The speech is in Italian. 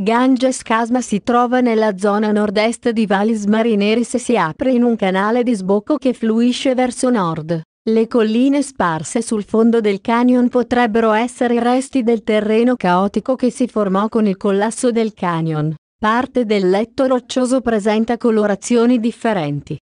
Ganges Casma si trova nella zona nord-est di Valis Marineris e si apre in un canale di sbocco che fluisce verso nord. Le colline sparse sul fondo del canyon potrebbero essere resti del terreno caotico che si formò con il collasso del canyon. Parte del letto roccioso presenta colorazioni differenti.